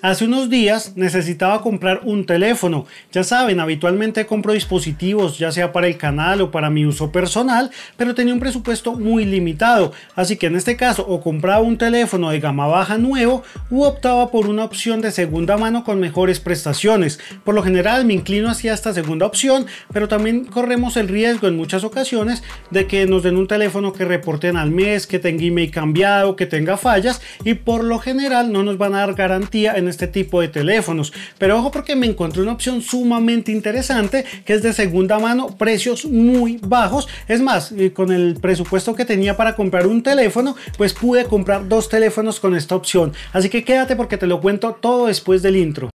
Hace unos días necesitaba comprar un teléfono. Ya saben, habitualmente compro dispositivos, ya sea para el canal o para mi uso personal, pero tenía un presupuesto muy limitado. Así que en este caso o compraba un teléfono de gama baja nuevo o optaba por una opción de segunda mano con mejores prestaciones. Por lo general me inclino hacia esta segunda opción, pero también corremos el riesgo en muchas ocasiones de que nos den un teléfono que reporten al mes, que tenga email cambiado, que tenga fallas y por lo general no nos van a dar garantía en este tipo de teléfonos. Pero ojo porque me encontré una opción sumamente interesante que es de segunda mano, precios muy bajos. Es más, eh, con el presupuesto que tenía para comprar un teléfono, pues pude comprar dos teléfonos con esta opción. Así que quédate porque te lo cuento todo después del intro.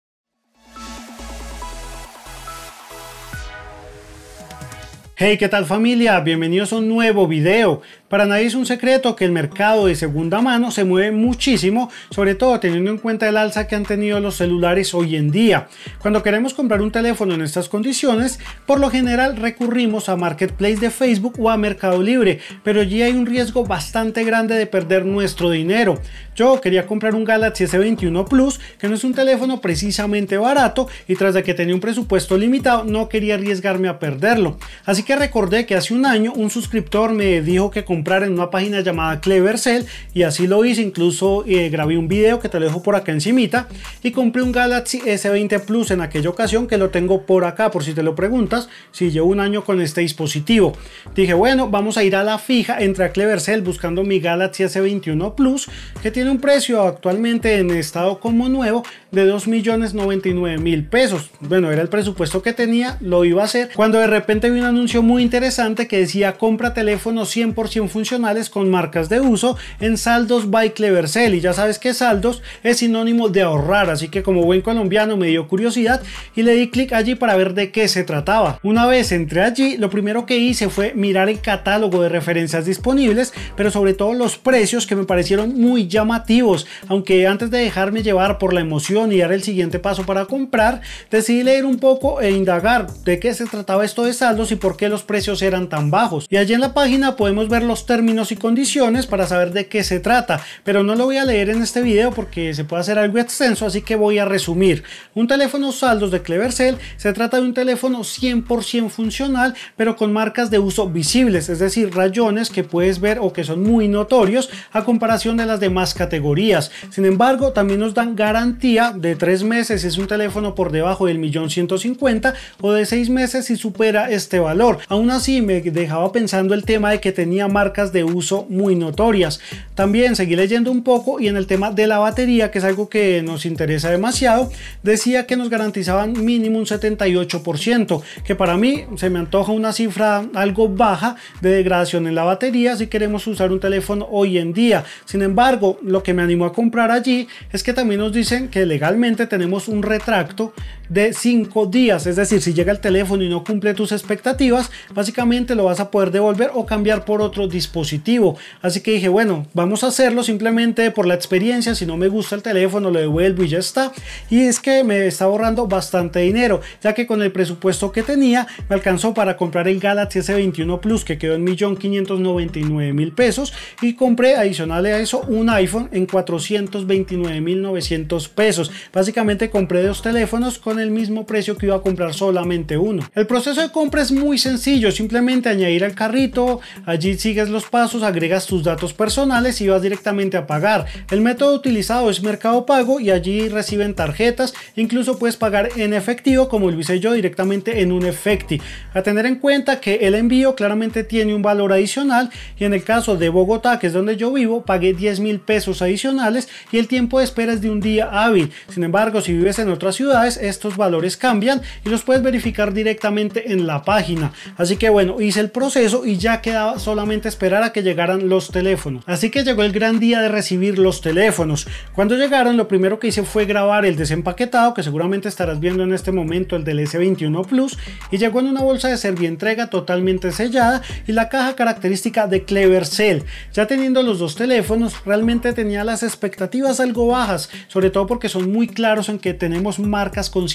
Hey, ¿qué tal familia? Bienvenidos a un nuevo video. Para nadie es un secreto que el mercado de segunda mano se mueve muchísimo, sobre todo teniendo en cuenta el alza que han tenido los celulares hoy en día. Cuando queremos comprar un teléfono en estas condiciones, por lo general recurrimos a Marketplace de Facebook o a Mercado Libre, pero allí hay un riesgo bastante grande de perder nuestro dinero. Yo quería comprar un Galaxy S21 Plus, que no es un teléfono precisamente barato, y tras de que tenía un presupuesto limitado, no quería arriesgarme a perderlo. Así que recordé que hace un año un suscriptor me dijo que comprar en una página llamada cell y así lo hice, incluso eh, grabé un video que te lo dejo por acá encimita y compré un Galaxy S20 Plus en aquella ocasión que lo tengo por acá por si te lo preguntas, si llevo un año con este dispositivo. Dije bueno, vamos a ir a la fija, entre a cell buscando mi Galaxy S21 Plus que tiene un precio actualmente en estado como nuevo de 2.099.000 pesos. Bueno, era el presupuesto que tenía, lo iba a hacer cuando de repente vi un anuncio muy interesante que decía compra teléfono 100% funcionales con marcas de uso en Saldos by cell y ya sabes que Saldos es sinónimo de ahorrar, así que como buen colombiano me dio curiosidad y le di clic allí para ver de qué se trataba. Una vez entré allí, lo primero que hice fue mirar el catálogo de referencias disponibles, pero sobre todo los precios que me parecieron muy llamativos, aunque antes de dejarme llevar por la emoción y dar el siguiente paso para comprar, decidí leer un poco e indagar de qué se trataba esto de saldos y por qué los precios eran tan bajos. Y allí en la página podemos ver los términos y condiciones para saber de qué se trata, pero no lo voy a leer en este video porque se puede hacer algo extenso, así que voy a resumir. Un teléfono saldos de Clevercell se trata de un teléfono 100% funcional, pero con marcas de uso visibles, es decir, rayones que puedes ver o que son muy notorios a comparación de las demás categorías. Sin embargo, también nos dan garantía de 3 meses si es un teléfono por debajo del millón 150 o de 6 meses si supera este valor. Aún así, me dejaba pensando el tema de que tenía marcas de uso muy notorias. También seguí leyendo un poco y en el tema de la batería, que es algo que nos interesa demasiado, decía que nos garantizaban mínimo un 78%, que para mí se me antoja una cifra algo baja de degradación en la batería si queremos usar un teléfono hoy en día. Sin embargo, lo que me animó a comprar allí es que también nos dicen que legalmente tenemos un retracto de 5 días. Es decir, si llega el teléfono y no cumple tus expectativas, básicamente lo vas a poder devolver o cambiar por otro dispositivo. Así que dije, bueno, vamos a hacerlo simplemente por la experiencia. Si no me gusta el teléfono, lo devuelvo y ya está. Y es que me está ahorrando bastante dinero, ya que con el presupuesto que tenía, me alcanzó para comprar el Galaxy S21 Plus, que quedó en 1.599.000 pesos. Y compré adicional a eso un iPhone en 429.900 pesos. Básicamente compré dos teléfonos con el mismo precio que iba a comprar solamente uno. El proceso de compra es muy sencillo, simplemente añadir al carrito, allí sigues los pasos, agregas tus datos personales y vas directamente a pagar. El método utilizado es Mercado Pago y allí reciben tarjetas, incluso puedes pagar en efectivo como lo hice yo directamente en un Efecti. A tener en cuenta que el envío claramente tiene un valor adicional y en el caso de Bogotá, que es donde yo vivo, pagué 10 mil pesos adicionales y el tiempo de espera es de un día hábil. Sin embargo, si vives en otras ciudades, esto valores cambian y los puedes verificar directamente en la página. Así que bueno, hice el proceso y ya quedaba solamente esperar a que llegaran los teléfonos. Así que llegó el gran día de recibir los teléfonos. Cuando llegaron lo primero que hice fue grabar el desempaquetado que seguramente estarás viendo en este momento el del S21 Plus y llegó en una bolsa de entrega totalmente sellada y la caja característica de Clever Cell. Ya teniendo los dos teléfonos realmente tenía las expectativas algo bajas, sobre todo porque son muy claros en que tenemos marcas con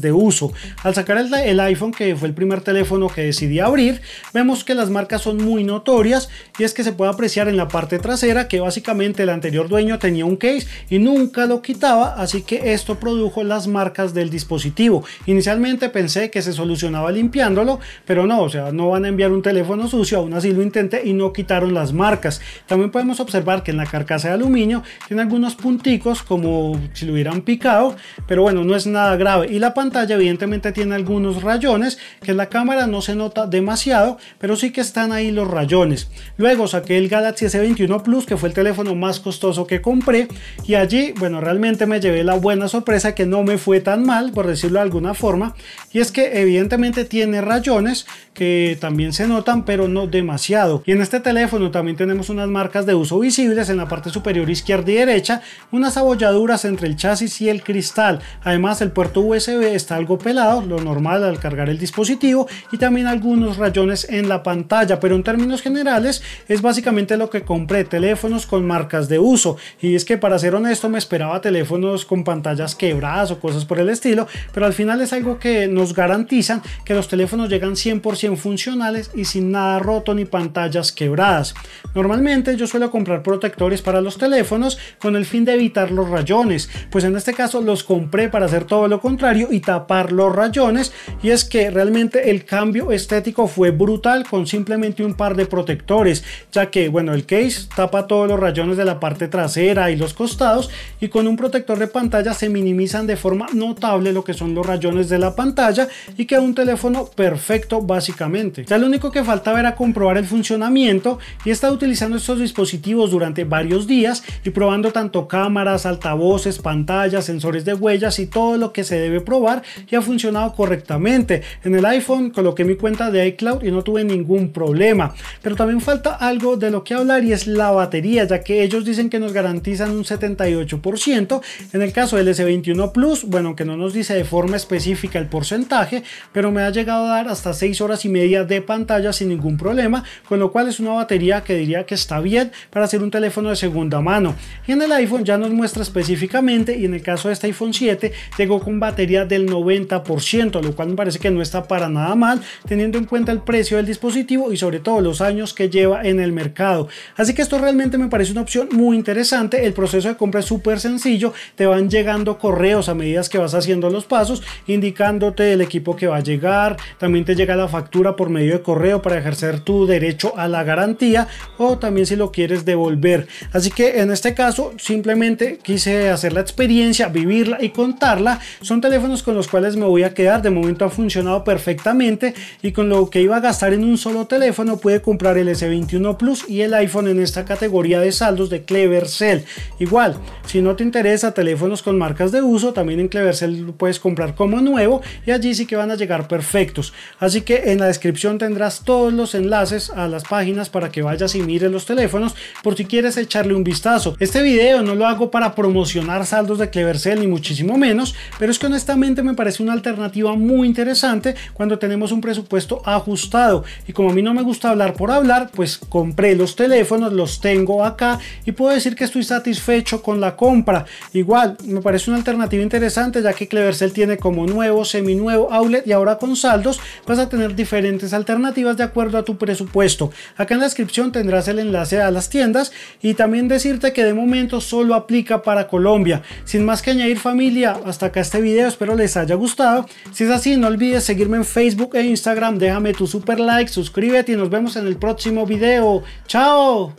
de uso. Al sacar el, el iPhone, que fue el primer teléfono que decidí abrir, vemos que las marcas son muy notorias y es que se puede apreciar en la parte trasera que básicamente el anterior dueño tenía un case y nunca lo quitaba, así que esto produjo las marcas del dispositivo. Inicialmente pensé que se solucionaba limpiándolo, pero no, o sea, no van a enviar un teléfono sucio, aún así lo intenté y no quitaron las marcas. También podemos observar que en la carcasa de aluminio tiene algunos punticos como si lo hubieran picado, pero bueno, no es nada grave y la pantalla evidentemente tiene algunos rayones que en la cámara no se nota demasiado, pero sí que están ahí los rayones. Luego saqué el Galaxy S21 Plus que fue el teléfono más costoso que compré y allí, bueno, realmente me llevé la buena sorpresa que no me fue tan mal, por decirlo de alguna forma, y es que evidentemente tiene rayones que también se notan, pero no demasiado. Y en este teléfono también tenemos unas marcas de uso visibles en la parte superior izquierda y derecha, unas abolladuras entre el chasis y el cristal, además el puerto USB está algo pelado, lo normal al cargar el dispositivo y también algunos rayones en la pantalla, pero en términos generales es básicamente lo que compré, teléfonos con marcas de uso y es que para ser honesto me esperaba teléfonos con pantallas quebradas o cosas por el estilo, pero al final es algo que nos garantizan que los teléfonos llegan 100% funcionales y sin nada roto ni pantallas quebradas. Normalmente yo suelo comprar protectores para los teléfonos con el fin de evitar los rayones, pues en este caso los compré para hacer todo lo contrario y tapar los rayones. Y es que realmente el cambio estético fue brutal con simplemente un par de protectores, ya que bueno, el case tapa todos los rayones de la parte trasera y los costados y con un protector de pantalla se minimizan de forma notable lo que son los rayones de la pantalla y queda un teléfono perfecto básicamente. Ya lo único que faltaba era comprobar el funcionamiento y estado utilizando estos dispositivos durante varios días y probando tanto cámaras, altavoces, pantallas, sensores de huellas y todo lo que se debe probar y ha funcionado correctamente. En el iPhone coloqué mi cuenta de iCloud y no tuve ningún problema. Pero también falta algo de lo que hablar y es la batería, ya que ellos dicen que nos garantizan un 78%. En el caso del S21 Plus, bueno, que no nos dice de forma específica el porcentaje, pero me ha llegado a dar hasta 6 horas y media de pantalla sin ningún problema, con lo cual es una batería que diría que está bien para hacer un teléfono de segunda mano. Y en el iPhone ya nos muestra específicamente, y en el caso de este iPhone 7, llegó con batería del 90%, lo cual me parece que no está para nada mal, teniendo en cuenta el precio del dispositivo y sobre todo los años que lleva en el mercado. Así que esto realmente me parece una opción muy interesante, el proceso de compra es súper sencillo, te van llegando correos a medida que vas haciendo los pasos, indicándote el equipo que va a llegar, también te llega la factura por medio de correo para ejercer tu derecho a la garantía o también si lo quieres devolver. Así que en este caso simplemente quise hacer la experiencia, vivirla y contarla. Son teléfonos con los cuales me voy a quedar. De momento ha funcionado perfectamente y con lo que iba a gastar en un solo teléfono puede comprar el S21 Plus y el iPhone en esta categoría de saldos de Cell. Igual, si no te interesa teléfonos con marcas de uso, también en Clevercell lo puedes comprar como nuevo y allí sí que van a llegar perfectos. Así que en la descripción tendrás todos los enlaces a las páginas para que vayas y mires los teléfonos por si quieres echarle un vistazo. Este video no lo hago para promocionar saldos de cell ni muchísimo menos, pero es que honestamente me parece una alternativa muy interesante cuando tenemos un presupuesto ajustado. Y como a mí no me gusta hablar por hablar, pues compré los teléfonos, los tengo acá y puedo decir que estoy satisfecho con la compra. Igual, me parece una alternativa interesante ya que Clevercel tiene como nuevo, semi nuevo outlet y ahora con saldos vas a tener diferentes alternativas de acuerdo a tu presupuesto. Acá en la descripción tendrás el enlace a las tiendas y también decirte que de momento solo aplica para Colombia. Sin más que añadir familia, hasta acá este video espero les haya gustado. Si es así, no olvides seguirme en Facebook e Instagram, déjame tu super like, suscríbete y nos vemos en el próximo video. ¡Chao!